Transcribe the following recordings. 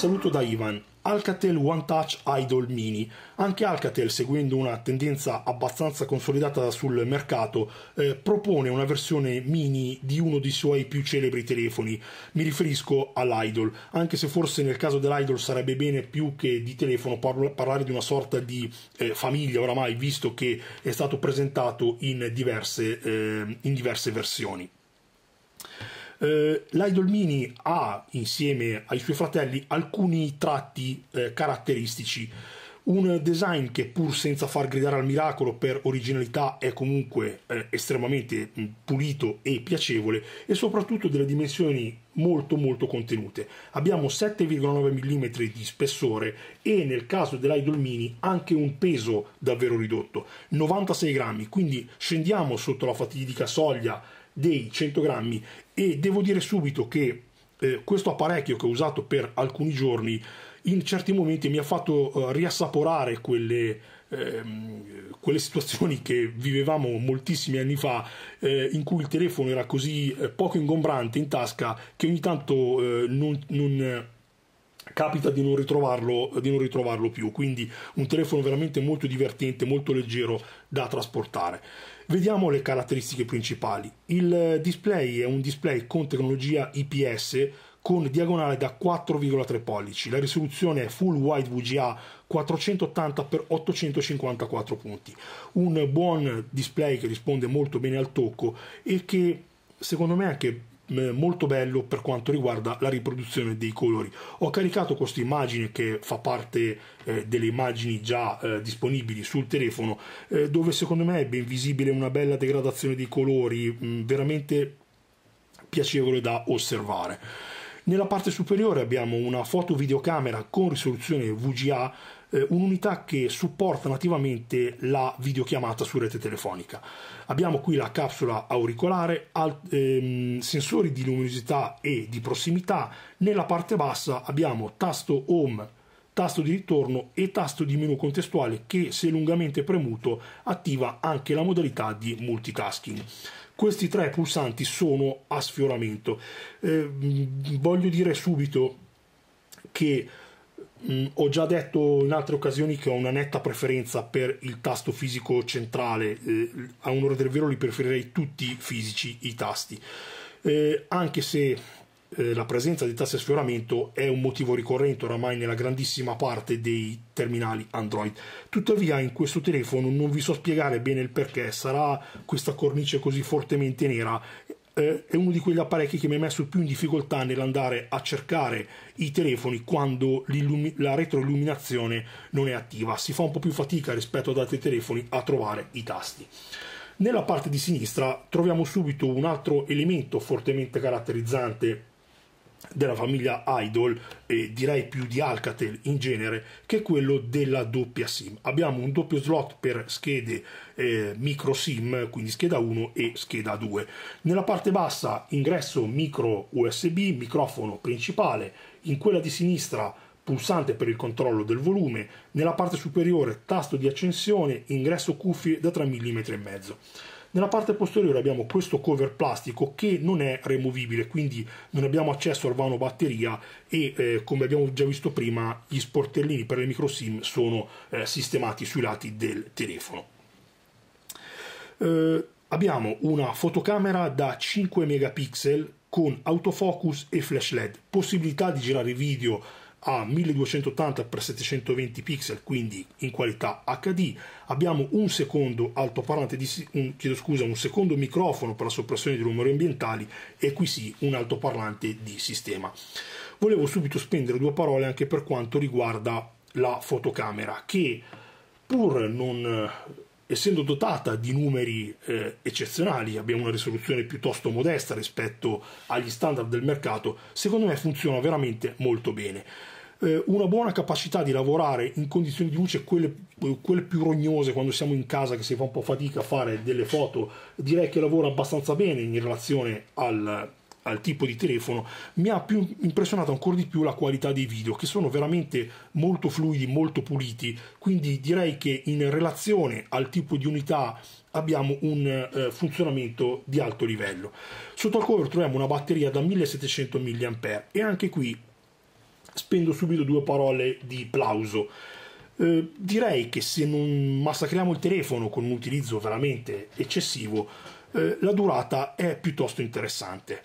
saluto da Ivan. Alcatel One Touch Idol Mini. Anche Alcatel, seguendo una tendenza abbastanza consolidata sul mercato, eh, propone una versione mini di uno dei suoi più celebri telefoni. Mi riferisco all'Idol, anche se forse nel caso dell'Idol sarebbe bene più che di telefono parlare di una sorta di eh, famiglia oramai, visto che è stato presentato in diverse, eh, in diverse versioni. Eh, L'Idol Mini ha insieme ai suoi fratelli alcuni tratti eh, caratteristici. Un design che pur senza far gridare al miracolo per originalità è comunque eh, estremamente mm, pulito e piacevole e soprattutto delle dimensioni molto molto contenute. Abbiamo 7,9 mm di spessore e nel caso dell'Idol Mini anche un peso davvero ridotto, 96 grammi, quindi scendiamo sotto la fatidica soglia dei 100 grammi e devo dire subito che eh, questo apparecchio che ho usato per alcuni giorni in certi momenti mi ha fatto eh, riassaporare quelle, ehm, quelle, situazioni che vivevamo moltissimi anni fa eh, in cui il telefono era così eh, poco ingombrante in tasca che ogni tanto eh, non, non eh, capita di non, di non, ritrovarlo, più quindi un telefono veramente molto divertente molto leggero da trasportare Vediamo le caratteristiche principali. Il display è un display con tecnologia IPS con diagonale da 4,3 pollici. La risoluzione è Full Wide VGA 480x854 punti. Un buon display che risponde molto bene al tocco e che secondo me anche eh, molto bello per quanto riguarda la riproduzione dei colori. Ho caricato questa immagine che fa parte eh, delle immagini già eh, disponibili sul telefono, eh, dove secondo me è ben visibile una bella degradazione dei colori, mh, mm, veramente piacevole da osservare. Nella parte superiore abbiamo una foto videocamera con risoluzione VGA eh, un'unità che supporta nativamente la videochiamata su rete telefonica. Abbiamo qui la capsula auricolare, al, ehm, sensori di luminosità e di prossimità, nella parte bassa abbiamo tasto home tasto di ritorno e tasto di menu contestuale che se lungamente premuto attiva anche la modalità di multitasking. Questi tre pulsanti sono a sfioramento. Eh, voglio dire subito che mh, mm, ho già detto in altre occasioni che ho una netta preferenza per il tasto fisico centrale, eh, a un'ora del vero li preferirei tutti fisici i tasti, eh, anche se eh, la presenza di tasti a sfioramento è un motivo ricorrente oramai nella grandissima parte dei terminali Android. Tuttavia in questo telefono non vi so spiegare bene il perché, sarà questa cornice così fortemente nera eh, è uno di quegli apparecchi che mi ha messo più in difficoltà nell'andare a cercare i telefoni quando la retroilluminazione non è attiva, si fa un po' più fatica rispetto ad altri telefoni a trovare i tasti. Nella parte di sinistra troviamo subito un altro elemento fortemente caratterizzante della famiglia Idol e direi più di Alcatel in genere che quello della doppia SIM. Abbiamo un doppio slot per schede eh, micro SIM, quindi scheda 1 e scheda 2. Nella parte bassa ingresso micro USB, microfono principale, in quella di sinistra pulsante per il controllo del volume, nella parte superiore tasto di accensione, ingresso cuffie da 3 mm e mezzo. Nella parte posteriore abbiamo questo cover plastico che non è removibile, quindi non abbiamo accesso al vano batteria e eh, come abbiamo già visto prima gli sportellini per le micro SIM sono eh, sistemati sui lati del telefono. Eh, abbiamo una fotocamera da 5 megapixel con autofocus e flash LED, possibilità di girare video a 1280x720 pixel, quindi in qualità HD. Abbiamo un secondo altoparlante di un, chiedo scusa, un secondo microfono per la soppressione di rumori ambientali e qui sì, un altoparlante di sistema. Volevo subito spendere due parole anche per quanto riguarda la fotocamera che pur non essendo dotata di numeri eh, eccezionali, abbiamo una risoluzione piuttosto modesta rispetto agli standard del mercato, secondo me funziona veramente molto bene. Eh, una buona capacità di lavorare in condizioni di luce, quelle, quelle, più rognose quando siamo in casa che si fa un po' fatica a fare delle foto, direi che lavora abbastanza bene in relazione al, al tipo di telefono, mi ha più impressionato ancora di più la qualità dei video, che sono veramente molto fluidi, molto puliti, quindi direi che in relazione al tipo di unità abbiamo un eh, funzionamento di alto livello. Sotto al cover troviamo una batteria da 1700 mAh e anche qui spendo subito due parole di plauso. Eh, direi che se non massacriamo il telefono con un utilizzo veramente eccessivo, eh, la durata è piuttosto interessante.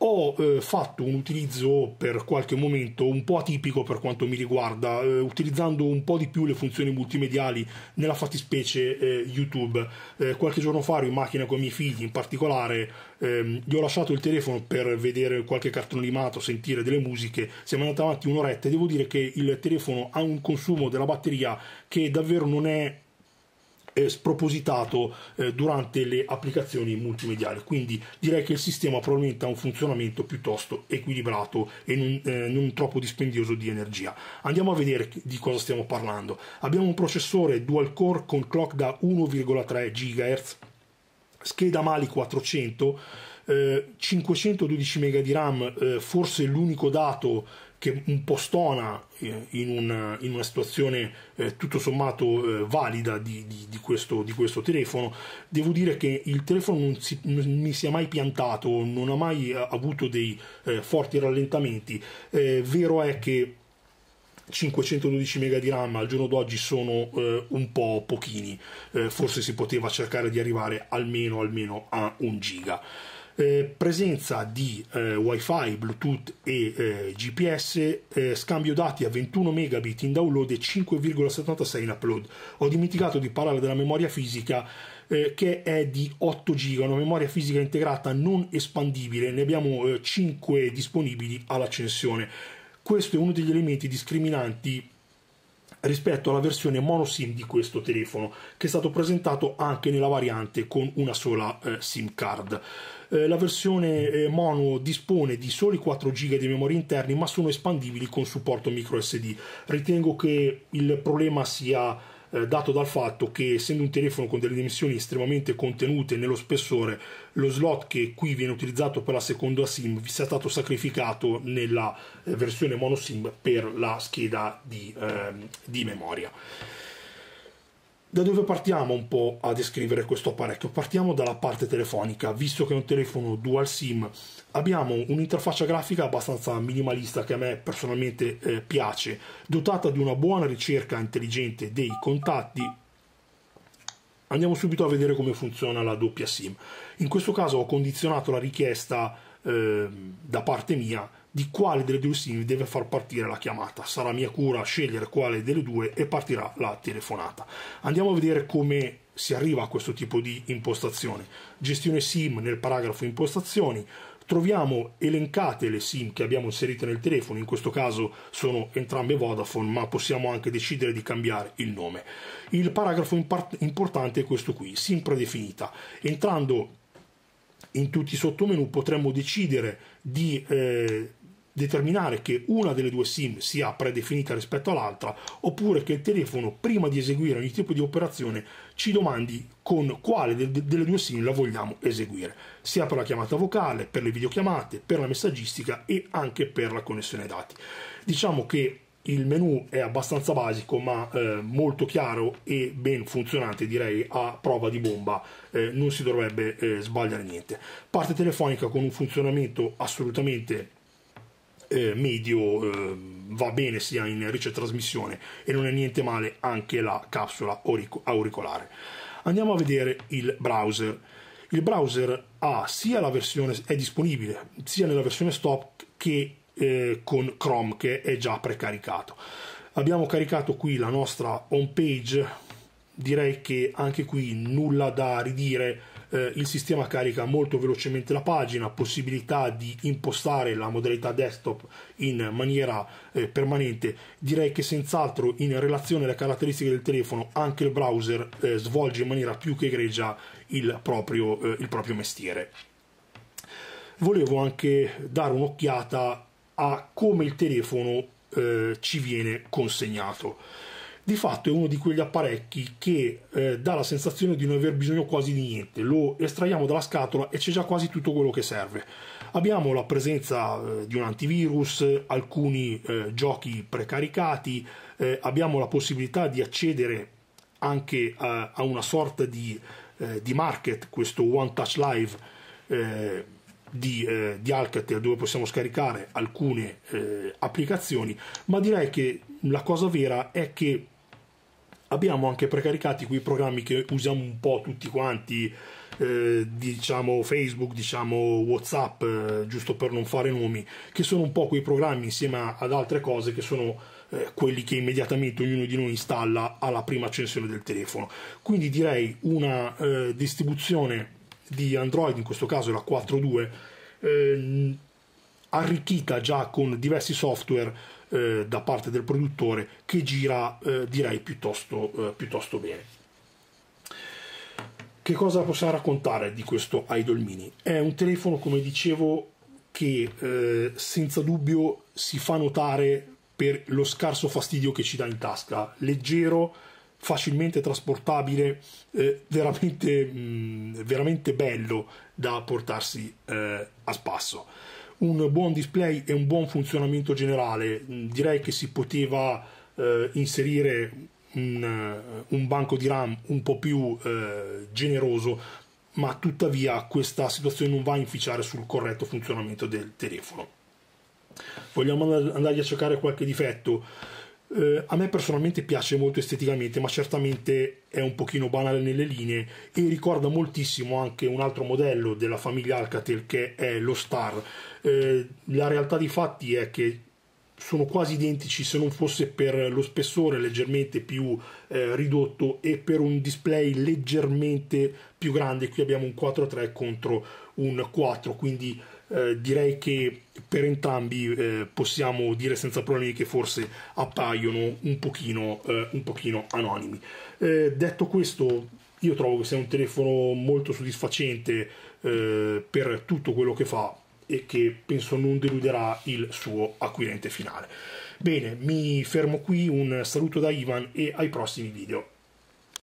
Ho eh, fatto un utilizzo per qualche momento un po' atipico per quanto mi riguarda, eh, utilizzando un po' di più le funzioni multimediali, nella fattispecie eh, YouTube. Eh, qualche giorno fa ero in macchina con i miei figli, in particolare ehm, gli ho lasciato il telefono per vedere qualche cartone animato, sentire delle musiche, siamo andati avanti un'oretta e devo dire che il telefono ha un consumo della batteria che davvero non è eh, spropositato eh, durante le applicazioni multimediali. Quindi direi che il sistema probabilmente ha un funzionamento piuttosto equilibrato e non, eh, non troppo dispendioso di energia. Andiamo a vedere di cosa stiamo parlando. Abbiamo un processore dual core con clock da 1,3 GHz, scheda Mali 400. 512 MB di RAM, eh, forse l'unico dato che un po' stona eh, in, una, in, una, situazione eh, tutto sommato eh, valida di, di, di, questo, di, questo, telefono. Devo dire che il telefono non, si, non mi si è mai piantato, non ha mai eh, avuto dei eh, forti rallentamenti. vero è che 512 MB di RAM al giorno d'oggi sono eh, un po' pochini, eh, forse si poteva cercare di arrivare almeno, almeno a 1 giga. Eh, presenza di eh, wifi, bluetooth e eh, GPS, eh, scambio dati a 21 megabit in download e 5,76 in upload. Ho dimenticato di parlare della memoria fisica che è di 8 GB, una memoria fisica integrata non espandibile, ne abbiamo 5 disponibili all'accensione. Questo è uno degli elementi discriminanti rispetto alla versione mono SIM di questo telefono, che è stato presentato anche nella variante con una sola eh, SIM card. Eh, la versione eh, mono dispone di soli 4 GB di memoria interni, ma sono espandibili con supporto micro SD. Ritengo che il problema sia eh, dato dal fatto che essendo un telefono con delle dimensioni estremamente contenute nello spessore, lo slot che qui viene utilizzato per la seconda SIM vi sia stato sacrificato nella eh, versione mono SIM per la scheda di, eh, di memoria. Da dove partiamo un po' a descrivere questo apparecchio? Partiamo dalla parte telefonica, visto che è un telefono dual SIM, abbiamo un'interfaccia grafica abbastanza minimalista che a me personalmente eh, piace, dotata di una buona ricerca intelligente dei contatti. Andiamo subito a vedere come funziona la doppia SIM. In questo caso ho condizionato la richiesta eh, da parte mia di quale delle due SIM deve far partire la chiamata. Sarà mia cura scegliere quale delle due e partirà la telefonata. Andiamo a vedere come si arriva a questo tipo di impostazione. Gestione SIM nel paragrafo impostazioni, troviamo elencate le SIM che abbiamo inserite nel telefono, in questo caso sono entrambe Vodafone, ma possiamo anche decidere di cambiare il nome. Il paragrafo importante è questo qui, SIM predefinita. Entrando in tutti i sottomenu potremmo decidere di eh, determinare che una delle due SIM sia predefinita rispetto all'altra oppure che il telefono prima di eseguire ogni tipo di operazione ci domandi con quale de- delle due SIM la vogliamo eseguire, sia per la chiamata vocale, per le videochiamate, per la messaggistica e anche per la connessione dati. Diciamo che il menu è abbastanza basico ma eh, molto chiaro e ben funzionante direi a prova di bomba eh, non si dovrebbe eh, sbagliare niente parte telefonica con un funzionamento assolutamente eh, medio eh, va bene sia in ricetrasmissione e non è niente male anche la capsula auricolare. Andiamo a vedere il browser. Il browser versione, è disponibile sia nella versione stop che eh, con Chrome che è già precaricato. Abbiamo caricato qui la nostra home page, direi che anche qui nulla da ridire eh, il sistema carica molto velocemente la pagina, possibilità di impostare la modalità desktop in maniera eh, permanente. Direi che senz'altro in relazione alle caratteristiche del telefono anche il browser eh, svolge in maniera più che egregia il proprio, eh, il proprio mestiere. Volevo anche dare un'occhiata a come il telefono eh, ci viene consegnato di fatto è uno di quegli apparecchi che eh, dà la sensazione di non aver bisogno quasi di niente, lo estraiamo dalla scatola e c'è già quasi tutto quello che serve. Abbiamo la presenza eh, di un antivirus, alcuni eh, giochi precaricati, eh, abbiamo la possibilità di accedere anche a, a una sorta di, eh, di, market, questo One Touch Live eh, di, eh, di, Alcatel dove possiamo scaricare alcune eh, applicazioni, ma direi che la cosa vera è che abbiamo anche precaricati quei programmi che usiamo un po' tutti quanti, eh, diciamo Facebook, diciamo Whatsapp, eh, giusto per non fare nomi, che sono un po' quei programmi insieme ad altre cose che sono eh, quelli che immediatamente ognuno di noi installa alla prima accensione del telefono. Quindi direi una eh, distribuzione di Android, in questo caso la 4.2, eh, arricchita già con diversi software eh, da parte del produttore che gira eh, direi piuttosto, eh, piuttosto, bene. Che cosa possiamo raccontare di questo Idol Mini? È un telefono, come dicevo, che eh, senza dubbio si fa notare per lo scarso fastidio che ci dà in tasca, leggero, facilmente trasportabile, eh, veramente, mh, mm, veramente bello da portarsi eh, a spasso un buon display e un buon funzionamento generale. Mm, direi che si poteva eh, inserire un, eh, un, banco di RAM un po' più eh, generoso, ma tuttavia questa situazione non va a inficiare sul corretto funzionamento del telefono. Vogliamo andare a cercare qualche difetto? Eh, a me personalmente piace molto esteticamente, ma certamente è un pochino banale nelle linee e ricorda moltissimo anche un altro modello della famiglia Alcatel che è lo Star. Eh, la realtà dei fatti è che sono quasi identici se non fosse per lo spessore leggermente più eh, ridotto e per un display leggermente più grande. Qui abbiamo un 4-3 contro un 4, quindi eh, direi che per entrambi eh, possiamo dire senza problemi che forse appaiono un pochino, eh, un pochino anonimi. Eh, detto questo, io trovo che sia un telefono molto soddisfacente eh, per tutto quello che fa e che penso non deluderà il suo acquirente finale. Bene, mi fermo qui, un saluto da Ivan e ai prossimi video.